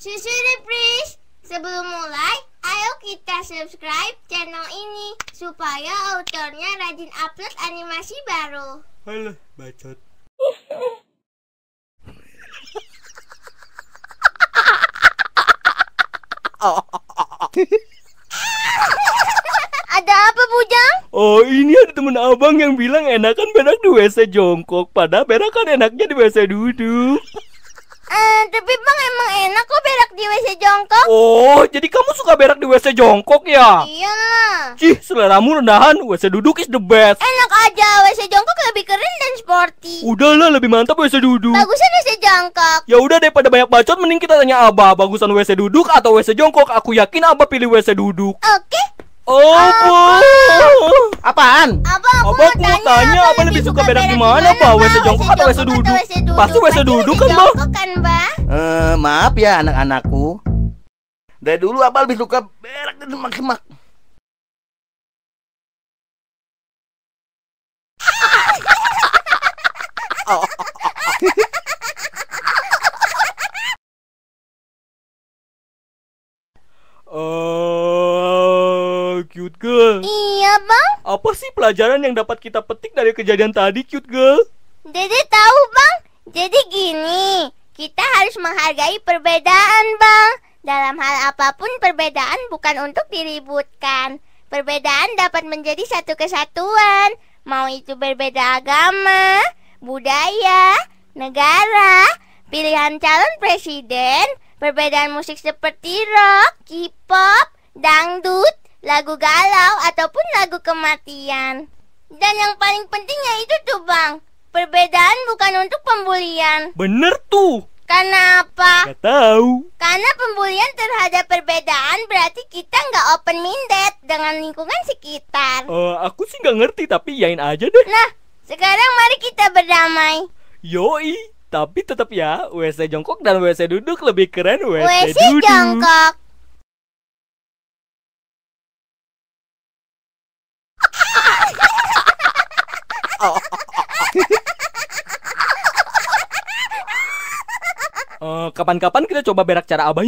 Susuri please, sebelum mulai, ayo kita subscribe channel ini supaya autornya rajin upload animasi baru. Halo, bacot. ada apa Bujang? Oh ini ada temen abang yang bilang enakan berak di WC jongkok Padahal berak kan enaknya di WC duduk tapi bang emang enak kok berak di WC jongkok. Oh, jadi kamu suka berak di WC jongkok ya? Iya lah. Cih, seleramu rendahan. WC duduk is the best. Enak aja, WC jongkok lebih keren dan sporty. Udah lah, lebih mantap WC duduk. Bagusan WC jongkok. Ya udah deh, pada banyak bacot, mending kita tanya Abah. Bagusan WC duduk atau WC jongkok? Aku yakin Abah pilih WC duduk. Oke. Okay. Oh, Apaan? Apa aku, mau tanya, apa lebih suka berak di mana, Pak? WC jongkok atau WC duduk? Pasti WC duduk kan, Bang? Kan, Bang? Uh, maaf ya anak-anakku. Dari dulu abal lebih suka berak dan semak-semak. Oh. cute girl. Iya, Bang. Apa sih pelajaran yang dapat kita petik dari kejadian tadi, cute girl? Dedek menghargai perbedaan, Bang. Dalam hal apapun perbedaan bukan untuk diributkan. Perbedaan dapat menjadi satu kesatuan, mau itu berbeda agama, budaya, negara, pilihan calon presiden, perbedaan musik seperti rock, K-pop, dangdut, lagu galau ataupun lagu kematian. Dan yang paling pentingnya itu tuh, Bang, perbedaan bukan untuk pembulian. Bener tuh. Karena Gak tahu. Karena pembulian terhadap perbedaan berarti kita nggak open minded dengan lingkungan sekitar. Uh, aku sih nggak ngerti tapi yain aja deh. Nah, sekarang mari kita berdamai. Yoi, tapi tetap ya WC jongkok dan WC duduk lebih keren WC, WC duduk. jongkok. kapan eh, kapan-kapan kita coba berak cara abah